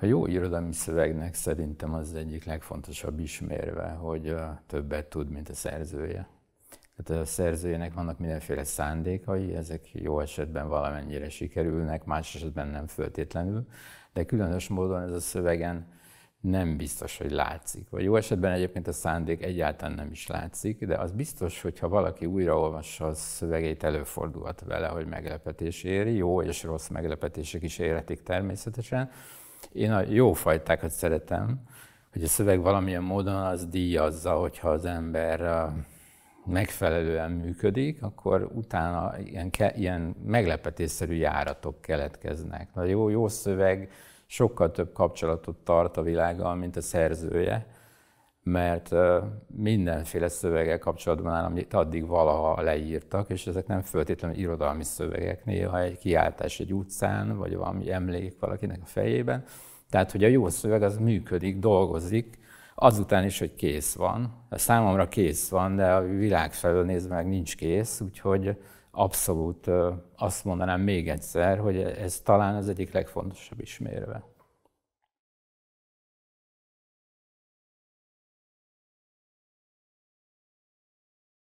A jó irodalmi szövegnek szerintem az egyik legfontosabb ismérve, hogy többet tud, mint a szerzője. Tehát a szerzőjének vannak mindenféle szándékai, ezek jó esetben valamennyire sikerülnek, más esetben nem föltétlenül, de különös módon ez a szövegen nem biztos, hogy látszik. Vagy jó esetben egyébként a szándék egyáltalán nem is látszik, de az biztos, hogy ha valaki újraolvassa a szövegét, előfordulhat vele, hogy meglepetés éri, jó és rossz meglepetések is érhetik természetesen, én a jó fajtákat szeretem, hogy a szöveg valamilyen módon az díjazza, hogyha az ember megfelelően működik, akkor utána ilyen, ke, ilyen meglepetésszerű járatok keletkeznek. A jó, jó szöveg sokkal több kapcsolatot tart a világgal, mint a szerzője, mert mindenféle szöveggel kapcsolatban áll, amit addig valaha leírtak, és ezek nem föltétlenül irodalmi szövegek, néha egy kiáltás egy utcán, vagy valami emlék valakinek a fejében. Tehát, hogy a jó szöveg az működik, dolgozik, azután is, hogy kész van. Számomra kész van, de a világ felől nézve meg nincs kész, úgyhogy abszolút azt mondanám még egyszer, hogy ez talán az egyik legfontosabb ismérve.